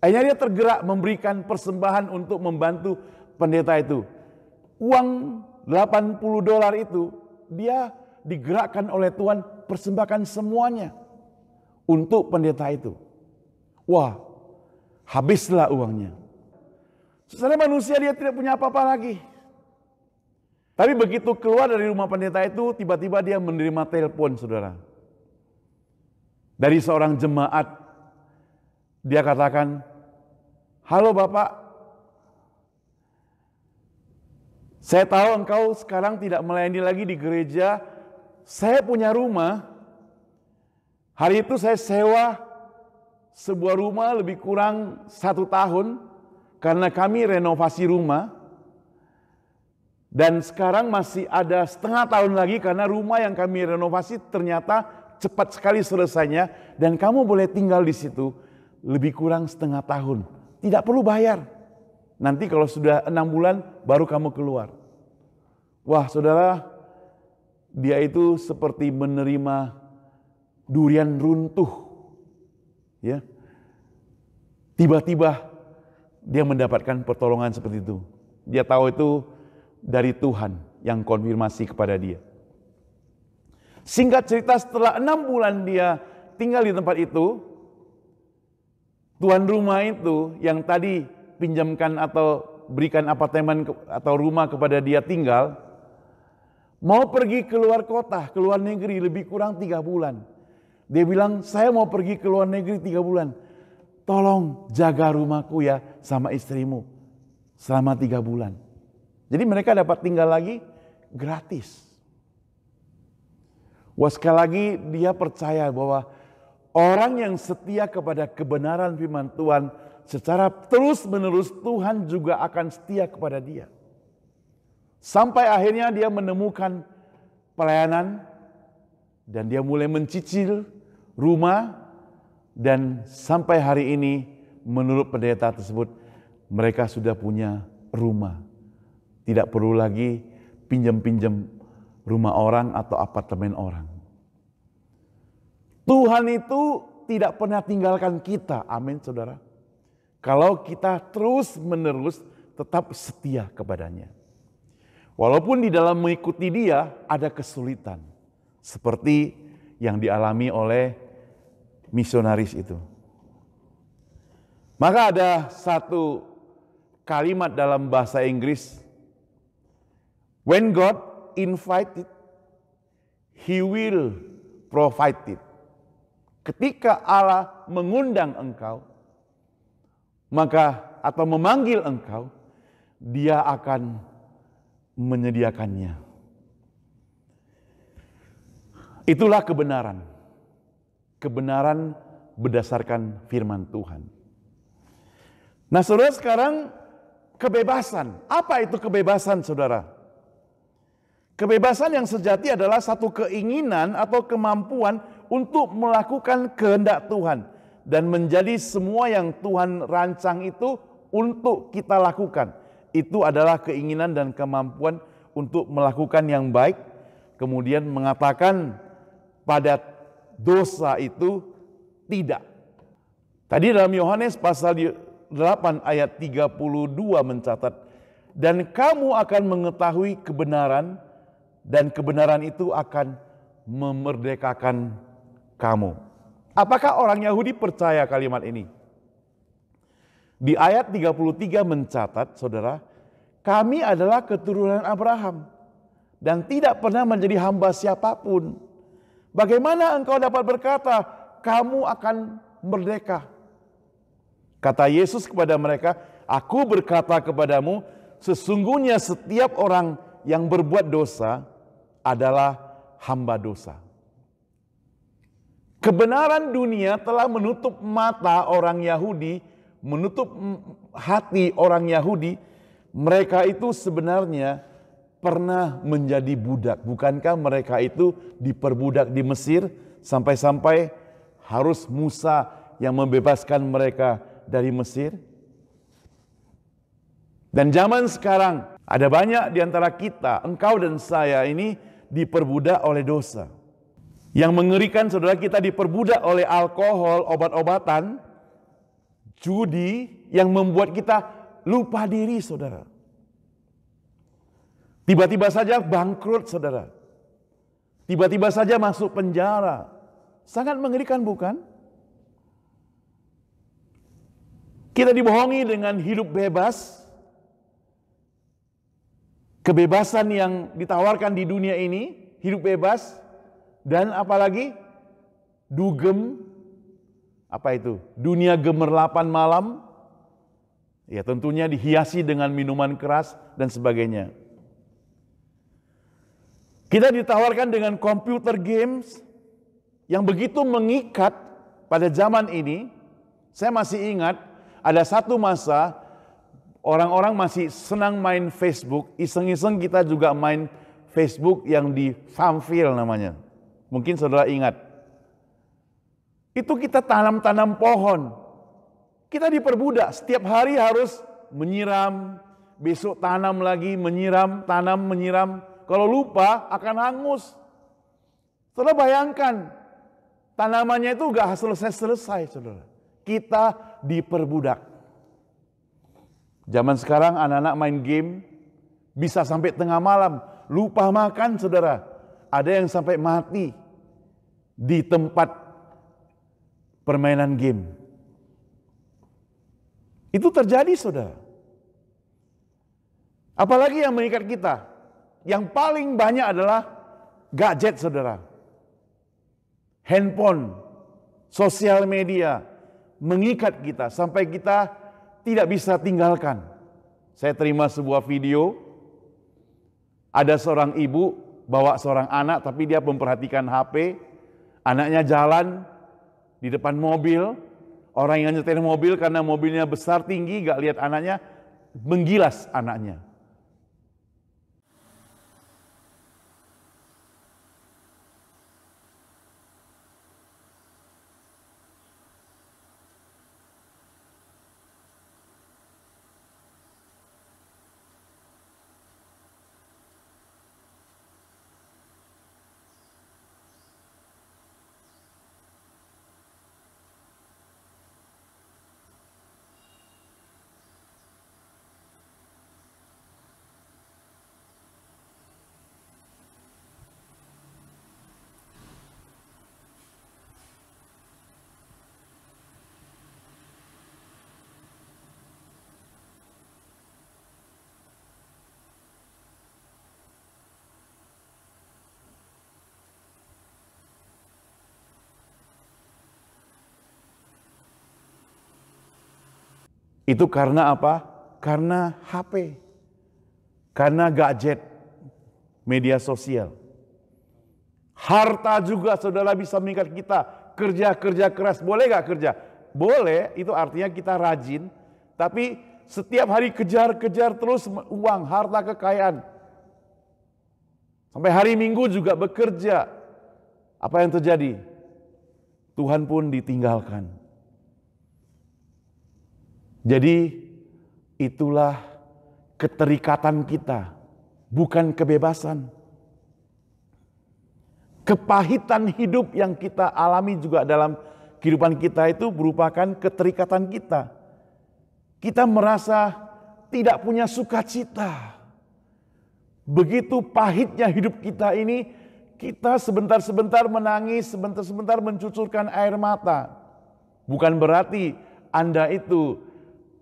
Akhirnya dia tergerak memberikan persembahan untuk membantu pendeta itu. Uang 80 dolar itu dia digerakkan oleh Tuhan persembahkan semuanya untuk pendeta itu. Wah, habislah uangnya. Secara manusia dia tidak punya apa-apa lagi. Tapi begitu keluar dari rumah pendeta itu, tiba-tiba dia menerima telepon, saudara. Dari seorang jemaat, dia katakan, Halo Bapak, Saya tahu engkau sekarang tidak melayani lagi di gereja. Saya punya rumah. Hari itu saya sewa sebuah rumah lebih kurang satu tahun karena kami renovasi rumah. Dan sekarang masih ada setengah tahun lagi karena rumah yang kami renovasi ternyata cepat sekali selesainya. Dan kamu boleh tinggal di situ lebih kurang setengah tahun. Tidak perlu bayar. Nanti kalau sudah enam bulan baru kamu keluar. Wah saudara, dia itu seperti menerima durian runtuh. Ya, Tiba-tiba dia mendapatkan pertolongan seperti itu. Dia tahu itu dari Tuhan yang konfirmasi kepada dia. Singkat cerita setelah enam bulan dia tinggal di tempat itu, tuan rumah itu yang tadi pinjamkan atau berikan apartemen atau rumah kepada dia tinggal, mau pergi keluar kota, keluar negeri lebih kurang tiga bulan. Dia bilang, saya mau pergi ke luar negeri tiga bulan. Tolong jaga rumahku ya sama istrimu selama tiga bulan. Jadi mereka dapat tinggal lagi gratis. Wah sekali lagi dia percaya bahwa orang yang setia kepada kebenaran firman Tuhan secara terus-menerus Tuhan juga akan setia kepada dia. Sampai akhirnya dia menemukan pelayanan dan dia mulai mencicil rumah dan sampai hari ini menurut pendeta tersebut mereka sudah punya rumah. Tidak perlu lagi pinjam-pinjam rumah orang atau apartemen orang. Tuhan itu tidak pernah tinggalkan kita. Amin, saudara kalau kita terus-menerus tetap setia kepadanya. Walaupun di dalam mengikuti Dia ada kesulitan, seperti yang dialami oleh misionaris itu. Maka ada satu kalimat dalam bahasa Inggris, "When God invited, He will provide it." Ketika Allah mengundang engkau, maka atau memanggil engkau, dia akan menyediakannya. Itulah kebenaran. Kebenaran berdasarkan firman Tuhan. Nah, saudara sekarang kebebasan. Apa itu kebebasan, saudara? Kebebasan yang sejati adalah satu keinginan atau kemampuan untuk melakukan kehendak Tuhan dan menjadi semua yang Tuhan rancang itu untuk kita lakukan. Itu adalah keinginan dan kemampuan untuk melakukan yang baik, kemudian mengatakan pada dosa itu tidak. Tadi dalam Yohanes pasal 8 ayat 32 mencatat, dan kamu akan mengetahui kebenaran dan kebenaran itu akan memerdekakan kamu. Apakah orang Yahudi percaya kalimat ini? Di ayat 33 mencatat, saudara, kami adalah keturunan Abraham dan tidak pernah menjadi hamba siapapun. Bagaimana engkau dapat berkata, kamu akan merdeka? Kata Yesus kepada mereka, aku berkata kepadamu, sesungguhnya setiap orang yang berbuat dosa adalah hamba dosa. Kebenaran dunia telah menutup mata orang Yahudi, menutup hati orang Yahudi. Mereka itu sebenarnya pernah menjadi budak. Bukankah mereka itu diperbudak di Mesir sampai-sampai harus Musa yang membebaskan mereka dari Mesir? Dan zaman sekarang ada banyak di antara kita, engkau dan saya ini diperbudak oleh dosa. Yang mengerikan saudara kita diperbudak oleh alkohol, obat-obatan, judi yang membuat kita lupa diri saudara. Tiba-tiba saja bangkrut saudara. Tiba-tiba saja masuk penjara. Sangat mengerikan bukan? Kita dibohongi dengan hidup bebas. Kebebasan yang ditawarkan di dunia ini, hidup bebas, dan apalagi dugem apa itu? Dunia gemerlapan malam. Ya tentunya dihiasi dengan minuman keras dan sebagainya. Kita ditawarkan dengan komputer games yang begitu mengikat pada zaman ini. Saya masih ingat ada satu masa orang-orang masih senang main Facebook, iseng-iseng kita juga main Facebook yang di Farmville namanya. Mungkin saudara ingat, itu kita tanam-tanam pohon. Kita diperbudak, setiap hari harus menyiram, besok tanam lagi, menyiram, tanam, menyiram. Kalau lupa akan hangus. Saudara bayangkan, tanamannya itu gak selesai-selesai, saudara. Kita diperbudak. Zaman sekarang anak-anak main game, bisa sampai tengah malam, lupa makan, saudara. Ada yang sampai mati, di tempat permainan game. Itu terjadi, saudara. Apalagi yang mengikat kita, yang paling banyak adalah gadget, saudara. Handphone, sosial media mengikat kita sampai kita tidak bisa tinggalkan. Saya terima sebuah video, ada seorang ibu bawa seorang anak, tapi dia memperhatikan HP, Anaknya jalan di depan mobil, orang yang nyetir mobil karena mobilnya besar tinggi, gak lihat anaknya, menggilas anaknya. Itu karena apa? Karena HP. Karena gadget. Media sosial. Harta juga saudara bisa meningkat kita. Kerja-kerja keras. Boleh gak kerja? Boleh, itu artinya kita rajin. Tapi setiap hari kejar-kejar terus uang, harta kekayaan. Sampai hari Minggu juga bekerja. Apa yang terjadi? Tuhan pun ditinggalkan. Jadi itulah keterikatan kita, bukan kebebasan. Kepahitan hidup yang kita alami juga dalam kehidupan kita itu merupakan keterikatan kita. Kita merasa tidak punya sukacita. Begitu pahitnya hidup kita ini, kita sebentar-sebentar menangis, sebentar-sebentar mencucurkan air mata. Bukan berarti Anda itu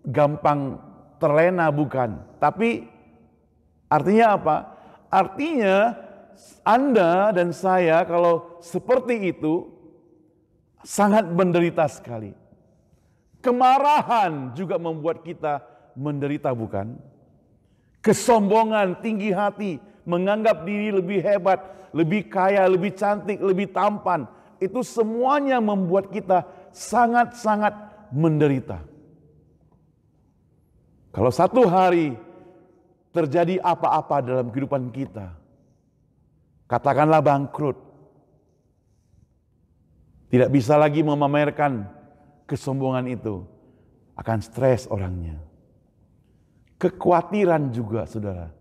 gampang terlena bukan, tapi artinya apa? Artinya Anda dan saya kalau seperti itu sangat menderita sekali. Kemarahan juga membuat kita menderita bukan? Kesombongan, tinggi hati, menganggap diri lebih hebat, lebih kaya, lebih cantik, lebih tampan, itu semuanya membuat kita sangat-sangat menderita. Kalau satu hari terjadi apa-apa dalam kehidupan kita, katakanlah bangkrut, tidak bisa lagi memamerkan kesombongan itu, akan stres orangnya. Kekhawatiran juga, saudara,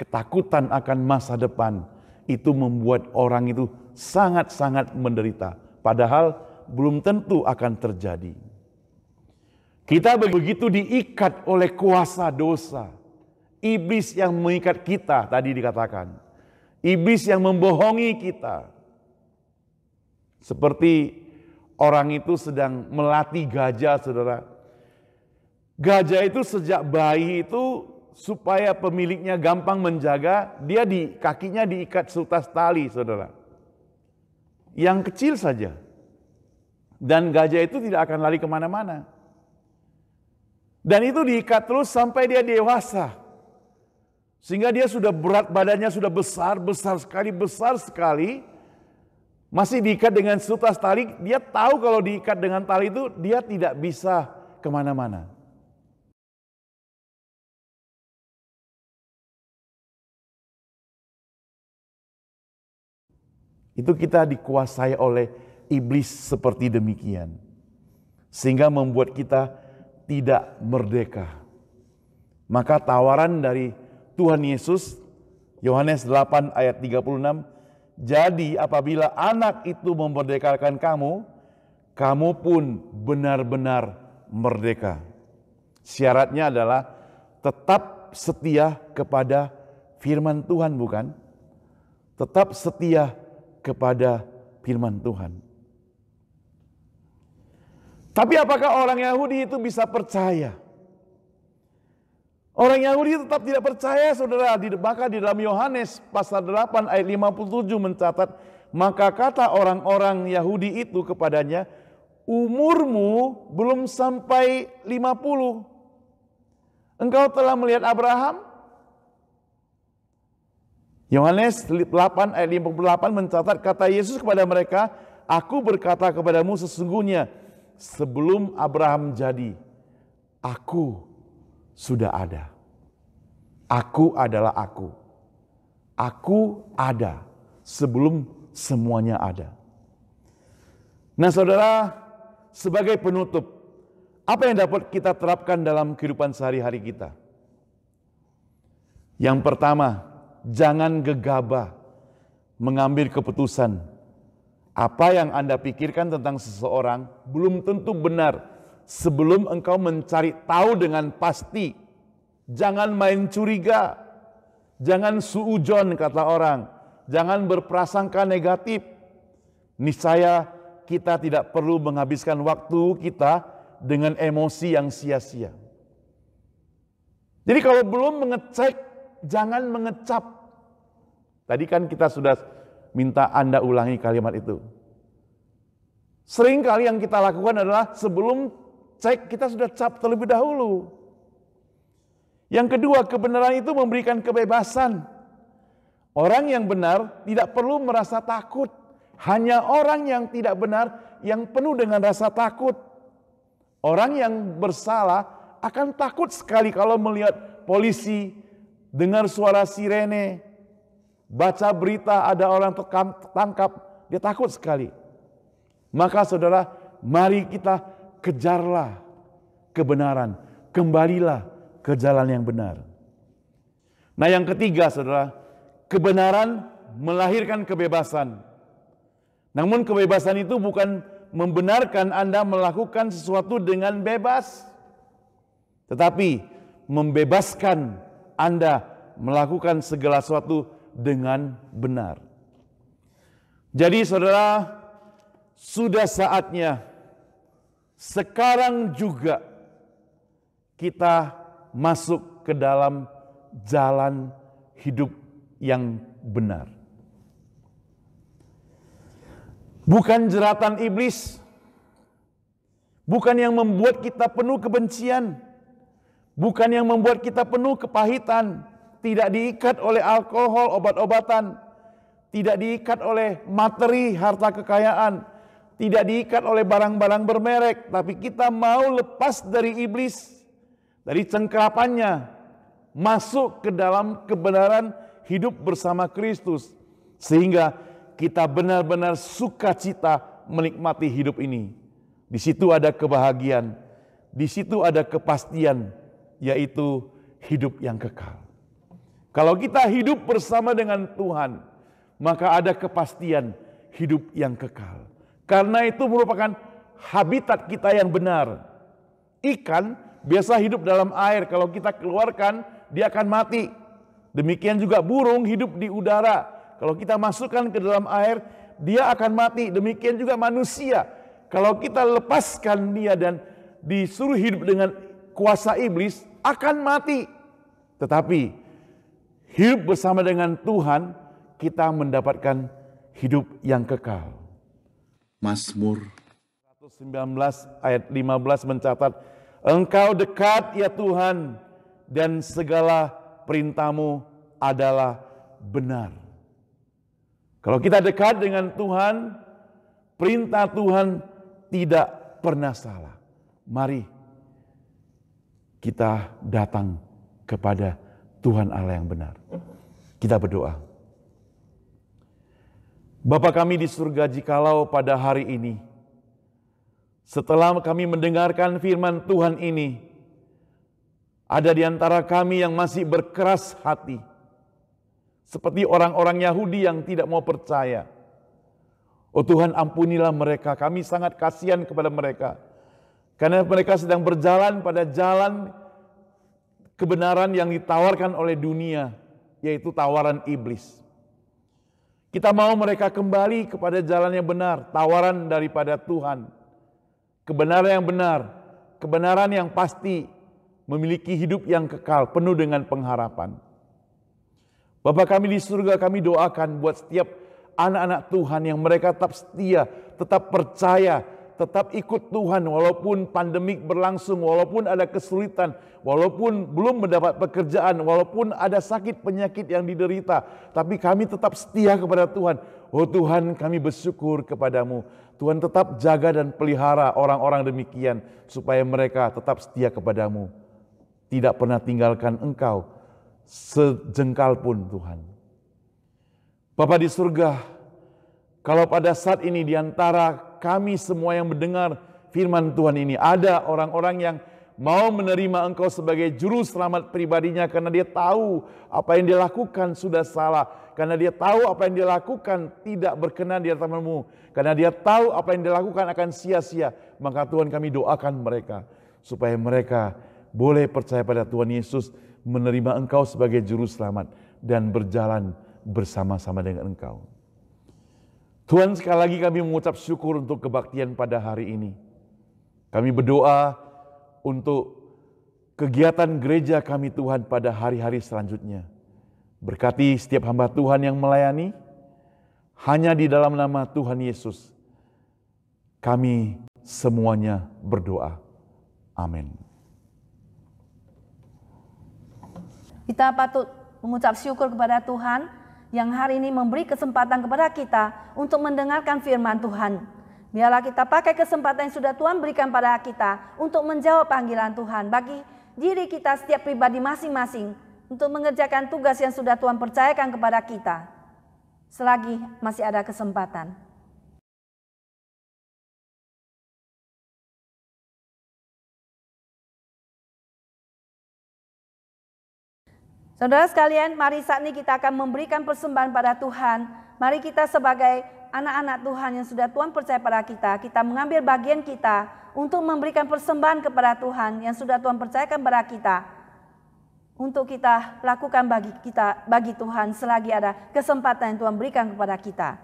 ketakutan akan masa depan itu membuat orang itu sangat-sangat menderita, padahal belum tentu akan terjadi. Kita begitu diikat oleh kuasa dosa. Iblis yang mengikat kita tadi dikatakan. Iblis yang membohongi kita. Seperti orang itu sedang melatih gajah, saudara. Gajah itu sejak bayi itu supaya pemiliknya gampang menjaga, dia di kakinya diikat sutas tali, saudara. Yang kecil saja. Dan gajah itu tidak akan lari kemana-mana dan itu diikat terus sampai dia dewasa. Sehingga dia sudah berat badannya sudah besar, besar sekali, besar sekali. Masih diikat dengan sutas tali, dia tahu kalau diikat dengan tali itu dia tidak bisa kemana-mana. Itu kita dikuasai oleh iblis seperti demikian. Sehingga membuat kita tidak merdeka. Maka tawaran dari Tuhan Yesus, Yohanes 8 ayat 36, jadi apabila anak itu memerdekakan kamu, kamu pun benar-benar merdeka. Syaratnya adalah tetap setia kepada firman Tuhan, bukan? Tetap setia kepada firman Tuhan. Tapi apakah orang Yahudi itu bisa percaya? Orang Yahudi tetap tidak percaya saudara, bahkan di dalam Yohanes pasal 8 ayat 57 mencatat, maka kata orang-orang Yahudi itu kepadanya, umurmu belum sampai 50. Engkau telah melihat Abraham? Yohanes 8 ayat 58 mencatat kata Yesus kepada mereka, Aku berkata kepadamu sesungguhnya, sebelum Abraham jadi, aku sudah ada. Aku adalah aku. Aku ada sebelum semuanya ada. Nah, saudara, sebagai penutup, apa yang dapat kita terapkan dalam kehidupan sehari-hari kita? Yang pertama, jangan gegabah mengambil keputusan apa yang Anda pikirkan tentang seseorang belum tentu benar sebelum engkau mencari tahu dengan pasti. Jangan main curiga. Jangan suujon kata orang. Jangan berprasangka negatif. Niscaya kita tidak perlu menghabiskan waktu kita dengan emosi yang sia-sia. Jadi kalau belum mengecek, jangan mengecap. Tadi kan kita sudah Minta Anda ulangi kalimat itu. Sering kali yang kita lakukan adalah sebelum cek kita sudah cap terlebih dahulu. Yang kedua, kebenaran itu memberikan kebebasan. Orang yang benar tidak perlu merasa takut. Hanya orang yang tidak benar yang penuh dengan rasa takut. Orang yang bersalah akan takut sekali kalau melihat polisi, dengar suara sirene, baca berita ada orang tertangkap, dia takut sekali. Maka saudara, mari kita kejarlah kebenaran, kembalilah ke jalan yang benar. Nah, yang ketiga, saudara, kebenaran melahirkan kebebasan. Namun, kebebasan itu bukan membenarkan Anda melakukan sesuatu dengan bebas, tetapi membebaskan Anda melakukan segala sesuatu dengan benar. Jadi saudara, sudah saatnya sekarang juga kita masuk ke dalam jalan hidup yang benar. Bukan jeratan iblis, bukan yang membuat kita penuh kebencian, bukan yang membuat kita penuh kepahitan, tidak diikat oleh alkohol, obat-obatan, tidak diikat oleh materi, harta kekayaan, tidak diikat oleh barang-barang bermerek, tapi kita mau lepas dari iblis, dari cengkerapannya, masuk ke dalam kebenaran hidup bersama Kristus, sehingga kita benar-benar sukacita menikmati hidup ini. Di situ ada kebahagiaan, di situ ada kepastian, yaitu hidup yang kekal. Kalau kita hidup bersama dengan Tuhan, maka ada kepastian hidup yang kekal. Karena itu merupakan habitat kita yang benar. Ikan biasa hidup dalam air, kalau kita keluarkan dia akan mati. Demikian juga burung hidup di udara. Kalau kita masukkan ke dalam air, dia akan mati. Demikian juga manusia. Kalau kita lepaskan dia dan disuruh hidup dengan kuasa iblis, akan mati. Tetapi hidup bersama dengan Tuhan, kita mendapatkan hidup yang kekal. Mazmur 119 ayat 15 mencatat, Engkau dekat ya Tuhan, dan segala perintahmu adalah benar. Kalau kita dekat dengan Tuhan, perintah Tuhan tidak pernah salah. Mari kita datang kepada Tuhan Tuhan Allah yang benar. Kita berdoa. Bapa kami di surga jikalau pada hari ini, setelah kami mendengarkan firman Tuhan ini, ada di antara kami yang masih berkeras hati, seperti orang-orang Yahudi yang tidak mau percaya. Oh Tuhan ampunilah mereka, kami sangat kasihan kepada mereka. Karena mereka sedang berjalan pada jalan kebenaran yang ditawarkan oleh dunia, yaitu tawaran iblis. Kita mau mereka kembali kepada jalan yang benar, tawaran daripada Tuhan. Kebenaran yang benar, kebenaran yang pasti, memiliki hidup yang kekal, penuh dengan pengharapan. Bapak kami di surga, kami doakan buat setiap anak-anak Tuhan yang mereka tetap setia, tetap percaya, tetap ikut Tuhan walaupun pandemik berlangsung, walaupun ada kesulitan, walaupun belum mendapat pekerjaan, walaupun ada sakit penyakit yang diderita, tapi kami tetap setia kepada Tuhan. Oh Tuhan, kami bersyukur kepadamu. Tuhan tetap jaga dan pelihara orang-orang demikian supaya mereka tetap setia kepadamu. Tidak pernah tinggalkan engkau sejengkal pun Tuhan. Bapa di surga, kalau pada saat ini di antara kami semua yang mendengar firman Tuhan ini. Ada orang-orang yang mau menerima engkau sebagai juru selamat pribadinya karena dia tahu apa yang dia lakukan sudah salah. Karena dia tahu apa yang dia lakukan tidak berkenan di hadapanmu. Karena dia tahu apa yang dia lakukan akan sia-sia. Maka Tuhan kami doakan mereka. Supaya mereka boleh percaya pada Tuhan Yesus. Menerima engkau sebagai juru selamat. Dan berjalan bersama-sama dengan engkau. Tuhan sekali lagi kami mengucap syukur untuk kebaktian pada hari ini. Kami berdoa untuk kegiatan gereja kami Tuhan pada hari-hari selanjutnya. Berkati setiap hamba Tuhan yang melayani, hanya di dalam nama Tuhan Yesus kami semuanya berdoa. Amin. Kita patut mengucap syukur kepada Tuhan yang hari ini memberi kesempatan kepada kita untuk mendengarkan firman Tuhan. Biarlah kita pakai kesempatan yang sudah Tuhan berikan pada kita untuk menjawab panggilan Tuhan bagi diri kita setiap pribadi masing-masing untuk mengerjakan tugas yang sudah Tuhan percayakan kepada kita. Selagi masih ada kesempatan. Saudara sekalian, mari saat ini kita akan memberikan persembahan pada Tuhan. Mari kita sebagai anak-anak Tuhan yang sudah Tuhan percaya pada kita, kita mengambil bagian kita untuk memberikan persembahan kepada Tuhan yang sudah Tuhan percayakan pada kita. Untuk kita lakukan bagi kita bagi Tuhan selagi ada kesempatan yang Tuhan berikan kepada kita.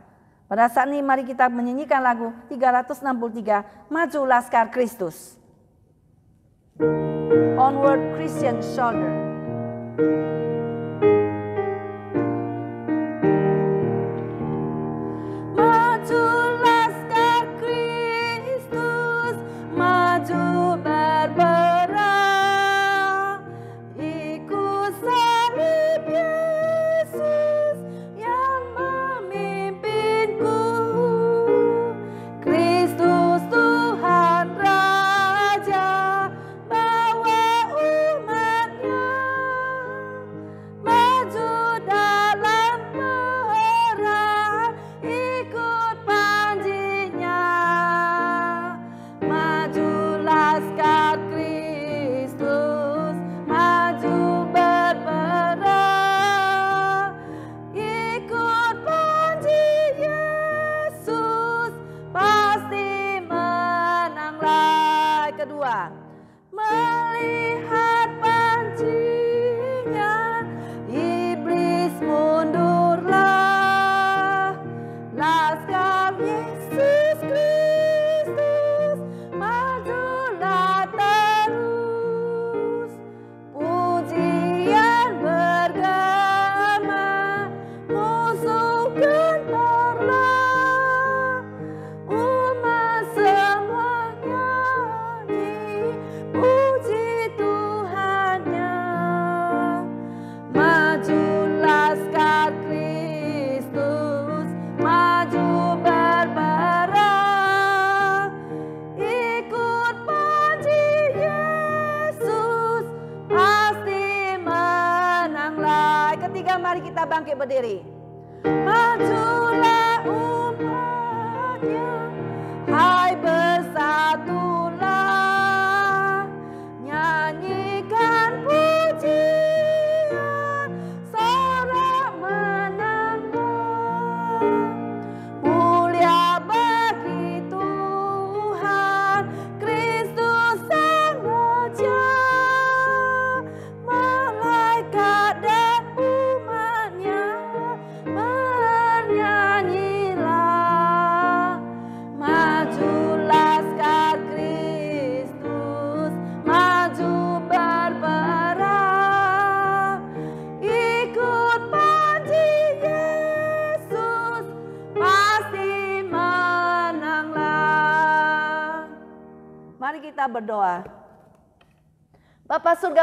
Pada saat ini mari kita menyanyikan lagu 363 Maju Laskar Kristus. Onward Christian Shoulder. thank you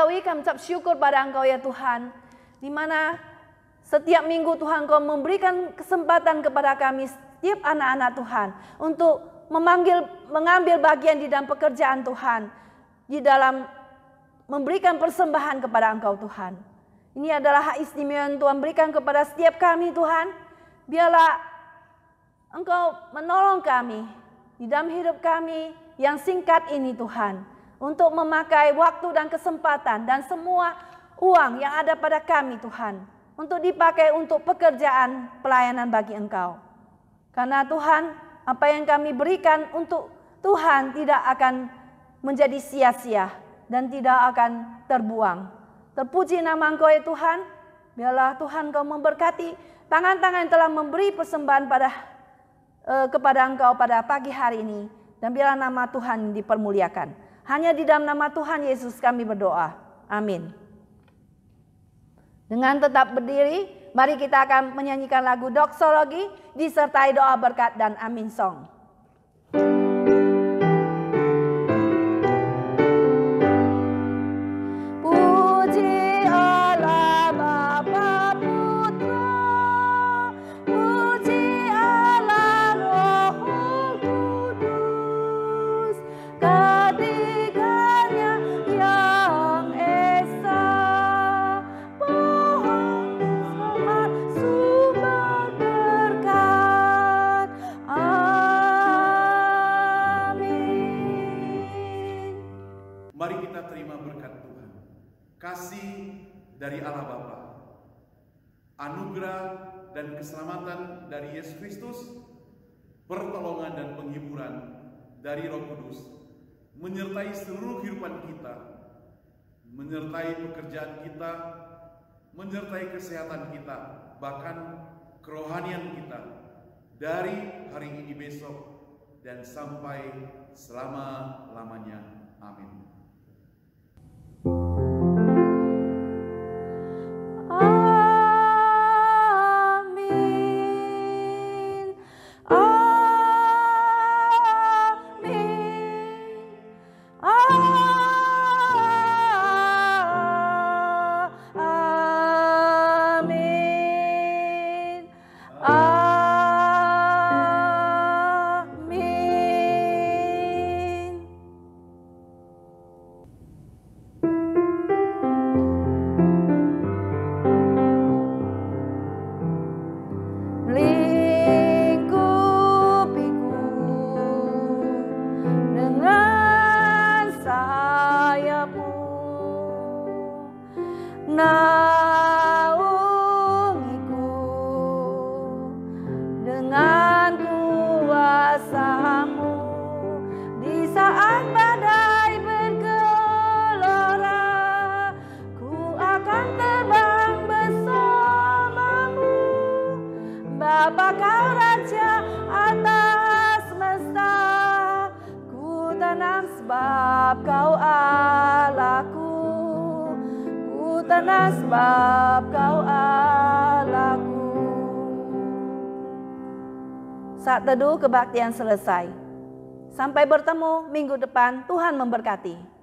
mengetahui, kami ucap syukur pada Engkau ya Tuhan. Di mana setiap minggu Tuhan Engkau memberikan kesempatan kepada kami setiap anak-anak Tuhan untuk memanggil mengambil bagian di dalam pekerjaan Tuhan, di dalam memberikan persembahan kepada Engkau Tuhan. Ini adalah hak istimewa yang Tuhan berikan kepada setiap kami Tuhan. Biarlah Engkau menolong kami di dalam hidup kami yang singkat ini Tuhan untuk memakai waktu dan kesempatan dan semua uang yang ada pada kami Tuhan untuk dipakai untuk pekerjaan pelayanan bagi Engkau. Karena Tuhan, apa yang kami berikan untuk Tuhan tidak akan menjadi sia-sia dan tidak akan terbuang. Terpuji nama Engkau ya Tuhan, biarlah Tuhan Engkau memberkati tangan-tangan yang telah memberi persembahan pada eh, kepada Engkau pada pagi hari ini dan biarlah nama Tuhan dipermuliakan. Hanya di dalam nama Tuhan Yesus kami berdoa. Amin. Dengan tetap berdiri, mari kita akan menyanyikan lagu doksologi disertai doa berkat dan amin song. thank you dari Allah Bapa. Anugerah dan keselamatan dari Yesus Kristus, pertolongan dan penghiburan dari Roh Kudus menyertai seluruh kehidupan kita, menyertai pekerjaan kita, menyertai kesehatan kita, bahkan kerohanian kita dari hari ini besok dan sampai selama-lamanya. Amin. kebaktian selesai. Sampai bertemu minggu depan, Tuhan memberkati.